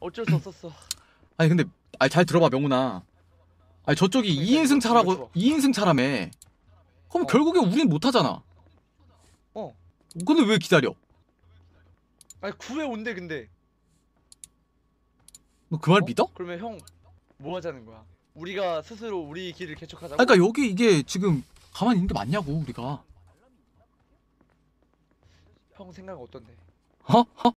어쩔 수 없었어. 아니 근데 아니 잘 들어봐 명훈아. 아니 저쪽이 그니 그러니까 2인승 차라고 2인승 차라매 그럼 어. 결국에 우린 못 하잖아. 어. 근데 왜 기다려? 아니 9회 온대 근데. 너 그말 어? 믿어? 그러면 형 뭐 하자는 거야? 우리가 스스로 우리 길을 개척하자고. 아 그러니까 여기 이게 지금 가만히 있는 게 맞냐고 우리가. 형 생각 어떤데? 어? 어?